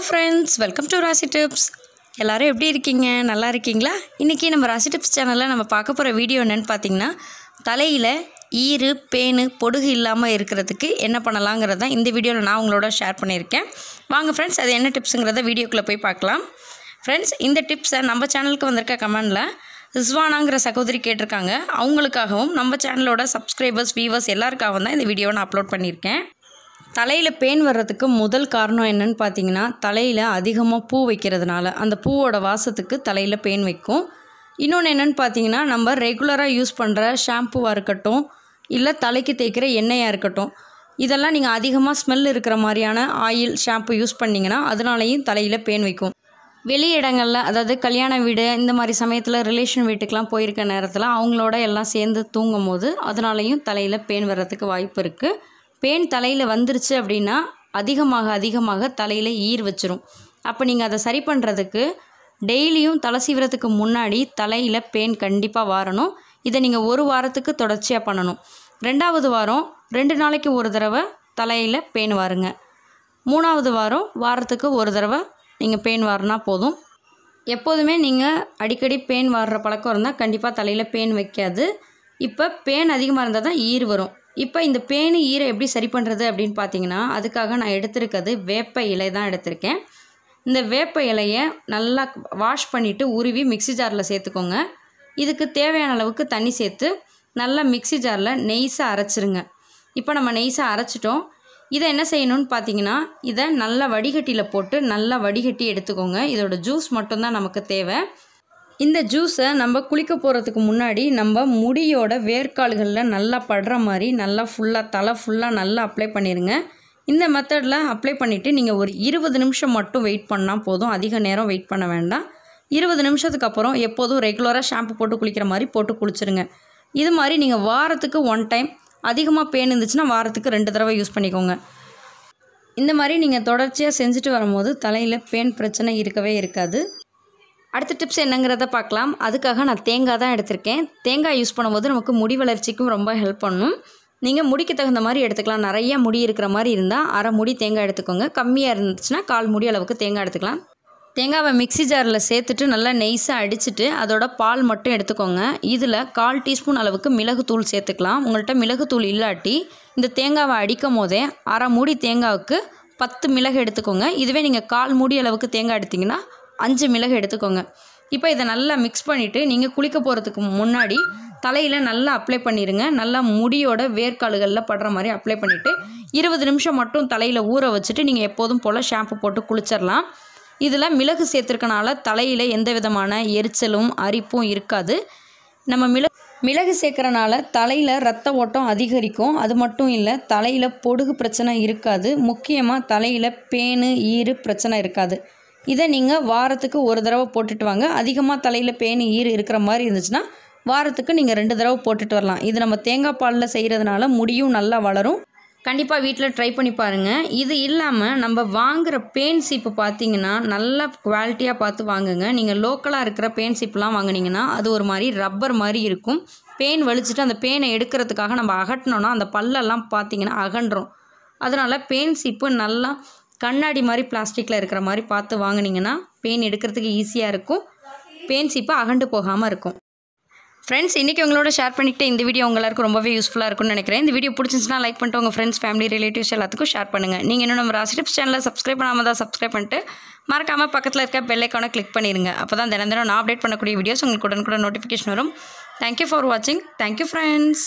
hello friends welcome to Rasi tips எல்லோரும் எப்படி இருக்கீங்க நல்லா இருக்கீங்களா இன்றைக்கி நம்ம ராசி டிப்ஸ் சேனலில் நம்ம பார்க்க போகிற வீடியோ என்னென்னு பார்த்தீங்கன்னா தலையில் ஈறு பேனு பொடுகு இல்லாமல் இருக்கிறதுக்கு என்ன பண்ணலாங்கிறத தான் இந்த வீடியோவில் நான் உங்களோட ஷேர் பண்ணியிருக்கேன் வாங்க ஃப்ரெண்ட்ஸ் அது என்ன டிப்ஸுங்கிறத வீடியோக்குள்ளே போய் பார்க்கலாம் ஃப்ரெண்ட்ஸ் இந்த டிப்ஸை நம்ம சேனலுக்கு வந்திருக்க கமெண்டில் ரிஸ்வானாங்கிற சகோதரி கேட்டிருக்காங்க அவங்களுக்காகவும் நம்ம சேனலோட சப்ஸ்கிரைபர்ஸ் வியூவர்ஸ் எல்லாருக்காகவும் தான் இந்த வீடியோவை நான் அப்லோட் பண்ணியிருக்கேன் தலையில் பெயின் வர்றதுக்கு முதல் காரணம் என்னன்னு பார்த்தீங்கன்னா தலையில் அதிகமாக பூ வைக்கிறதுனால அந்த பூவோட வாசத்துக்கு தலையில் பெயின் வைக்கும் இன்னொன்று என்னென்னு பார்த்தீங்கன்னா நம்ம ரெகுலராக யூஸ் பண்ணுற ஷாம்புவாக இருக்கட்டும் இல்லை தலைக்கு தேய்க்கிற எண்ணெயாக இருக்கட்டும் இதெல்லாம் நீங்கள் அதிகமாக ஸ்மெல் இருக்கிற மாதிரியான ஆயில் ஷாம்பு யூஸ் பண்ணிங்கன்னா அதனாலையும் தலையில் பெயின் வைக்கும் வெளி இடங்களில் அதாவது கல்யாண வீடு இந்த மாதிரி சமயத்தில் ரிலேஷன் வீட்டுக்கெலாம் போயிருக்க நேரத்தில் அவங்களோட எல்லாம் சேர்ந்து தூங்கும் போது அதனாலையும் தலையில் பெயின் வர்றதுக்கு வாய்ப்பு இருக்குது பேன் தலையில் வந்துருச்சு அப்படின்னா அதிகமாக அதிகமாக தலையில் ஈர் வச்சிரும் அப்போ நீங்கள் அதை சரி பண்ணுறதுக்கு டெய்லியும் தலை சீவிரத்துக்கு முன்னாடி தலையில் பெயின் கண்டிப்பாக வாரணும் இதை நீங்கள் ஒரு வாரத்துக்கு தொடர்ச்சியாக பண்ணணும் ரெண்டாவது வாரம் ரெண்டு நாளைக்கு ஒரு தடவை தலையில் பெயின் வாருங்க மூணாவது வாரம் வாரத்துக்கு ஒரு தடவை நீங்கள் பெயின் வாரினா போதும் எப்போதுமே நீங்கள் அடிக்கடி பெயின் வாடுற பழக்கம் இருந்தால் கண்டிப்பாக தலையில் பெயின் வைக்காது இப்போ பெயின் அதிகமாக இருந்தால் தான் ஈர் வரும் இப்போ இந்த பேணி ஈரை எப்படி சரி பண்ணுறது அப்படின்னு பார்த்தீங்கன்னா அதுக்காக நான் எடுத்திருக்கிறது வேப்ப இலை தான் எடுத்திருக்கேன் இந்த வேப்ப இலையை நல்லா வாஷ் பண்ணிவிட்டு உருவி மிக்சி ஜாரில் சேர்த்துக்கோங்க இதுக்கு தேவையான அளவுக்கு தண்ணி சேர்த்து நல்லா மிக்சி ஜாரில் நெய்ஸாக அரைச்சிருங்க இப்போ நம்ம நெய்ஸாக அரைச்சிட்டோம் இதை என்ன செய்யணும்னு பார்த்தீங்கன்னா இதை நல்லா வடிகட்டியில் போட்டு நல்லா வடிகட்டி எடுத்துக்கோங்க இதோட ஜூஸ் மட்டும்தான் நமக்கு தேவை இந்த ஜூஸை நம்ம குளிக்க போகிறதுக்கு முன்னாடி நம்ம முடியோட வேர்க்கால்களில் நல்லா படுற மாதிரி நல்லா ஃபுல்லாக தலை ஃபுல்லாக நல்லா அப்ளை பண்ணிடுங்க இந்த மெத்தடில் அப்ளை பண்ணிவிட்டு நீங்கள் ஒரு இருபது நிமிஷம் மட்டும் வெயிட் பண்ணால் போதும் அதிக நேரம் வெயிட் பண்ண வேண்டாம் இருபது நிமிஷத்துக்கு அப்புறம் எப்போதும் ரெகுலராக ஷாம்பு போட்டு குளிக்கிற மாதிரி போட்டு குளிச்சுருங்க இது மாதிரி நீங்கள் வாரத்துக்கு ஒன் டைம் அதிகமாக பெயின் இருந்துச்சுன்னா வாரத்துக்கு ரெண்டு தடவை யூஸ் பண்ணிக்கோங்க இந்த மாதிரி நீங்கள் தொடர்ச்சியாக செஞ்சுட்டு வரும்போது தலையில் பெயின் பிரச்சனை இருக்கவே இருக்காது அடுத்த டிப்ஸ் என்னங்கிறத பார்க்கலாம் அதுக்காக நான் தேங்காய் தான் எடுத்திருக்கேன் தேங்காய் யூஸ் பண்ணும்போது நமக்கு முடி வளர்ச்சிக்கும் ரொம்ப ஹெல்ப் பண்ணும் நீங்கள் முடிக்கு தகுந்த மாதிரி எடுத்துக்கலாம் நிறைய முடி இருக்கிற மாதிரி இருந்தால் அரை முடி தேங்காய் எடுத்துக்கோங்க கம்மியாக இருந்துச்சுன்னா கால் முடி அளவுக்கு தேங்காய் எடுத்துக்கலாம் தேங்காவை மிக்சி ஜாரில் சேர்த்துட்டு நல்லா நெய்ஸாக அடிச்சுட்டு அதோட பால் மட்டும் எடுத்துக்கோங்க இதில் கால் டீஸ்பூன் அளவுக்கு மிளகுத்தூள் சேர்த்துக்கலாம் உங்கள்கிட்ட மிளகுத்தூள் இல்லாட்டி இந்த தேங்காவை அடிக்கும் போதே அரை மூடி தேங்காவுக்கு பத்து மிளகு எடுத்துக்கோங்க இதுவே நீங்கள் கால் மூடி அளவுக்கு தேங்காய் எடுத்திங்கன்னா அஞ்சு மிளகு எடுத்துக்கோங்க இப்போ இதை நல்லா மிக்ஸ் பண்ணிவிட்டு நீங்கள் குளிக்க போகிறதுக்கு முன்னாடி தலையில் நல்லா அப்ளை பண்ணிடுங்க நல்லா முடியோட வேர்க்காலுகளில் படுற மாதிரி அப்ளை பண்ணிவிட்டு இருபது நிமிஷம் மட்டும் தலையில் ஊற வச்சுட்டு நீங்கள் எப்போதும் போல் ஷாம்பு போட்டு குளிச்சிடலாம் இதில் மிளகு சேர்த்துருக்கனால தலையில் எந்த விதமான எரிச்சலும் அரிப்பும் இருக்காது நம்ம மிளகு மிளகு சேர்க்குறனால தலையில் ரத்த ஓட்டம் அதிகரிக்கும் அது மட்டும் இல்லை தலையில் பொடுகு பிரச்சனை இருக்காது முக்கியமாக தலையில் பேனு ஈறு பிரச்சனை இருக்காது இதை நீங்கள் வாரத்துக்கு ஒரு தடவை போட்டுட்டு வாங்க அதிகமாக தலையில் பேன் ஈர் இருக்கிற மாதிரி இருந்துச்சுன்னா வாரத்துக்கு நீங்கள் ரெண்டு தடவை போட்டுட்டு வரலாம் இது நம்ம தேங்காய் பாலில் செய்கிறதுனால முடியும் நல்லா வளரும் கண்டிப்பாக வீட்டில் ட்ரை பண்ணி பாருங்கள் இது இல்லாமல் நம்ம வாங்குகிற பெயின் சீப்பு பார்த்தீங்கன்னா நல்லா குவாலிட்டியாக பார்த்து வாங்குங்க நீங்கள் லோக்கலாக இருக்கிற பெயின் சீப்புலாம் வாங்கினீங்கன்னா அது ஒரு மாதிரி ரப்பர் மாதிரி இருக்கும் பெயின் வலிச்சுட்டு அந்த பேனை எடுக்கிறதுக்காக நம்ம அகட்டினோன்னா அந்த பல்லெல்லாம் பார்த்தீங்கன்னா அகன்றோம் அதனால் பெயின் சீப்பு நல்லா கண்ணாடி மாதிரி பிளாஸ்டிக்கில் இருக்கிற மாதிரி பார்த்து வாங்கினீங்கன்னா பெயின் எடுக்கிறதுக்கு ஈஸியாக இருக்கும் பெயின்ஸ் இப்போ அகண்டு போகாமல் இருக்கும் ஃப்ரெண்ட்ஸ் இன்றைக்கி உங்களோட ஷேர் பண்ணிக்கிட்டு இந்த வீடியோ உங்களுக்கு ரொம்பவே யூஸ்ஃபுல்லாக இருக்கும்னு நினைக்கிறேன் இந்த வீடியோ பிடிச்சிருந்துச்சுன்னா லைக் பண்ணிட்டு உங்கள் ஃப்ரெண்ட்ஸ் ஃபேமிலி ரிலேட்டிவ்ஸ் எல்லாத்துக்கும் ஷேர் பண்ணுங்கள் நீங்கள் இன்னும் நம்ம ராசி டிப்ஸ் சேனலில் சப்ஸ்கிரைப் பண்ணாமல் தான் சப்ஸ்கிரைப் பண்ணிட்டு மறக்காமல் பக்கத்தில் இருக்க பெல்லைக்கான கிளிக் பண்ணிடுங்க அப்போ தான் தினம் தினம் நான் அப்டேட் பண்ணக்கூடிய வீடியோஸ் உங்களுக்கு உடனுக்குடன் நோட்டிஃபிகேஷன் வரும் தேங்க்யூ ஃபார் வாட்சிங் தேங்க்யூ ஃப்ரெண்ட்ஸ்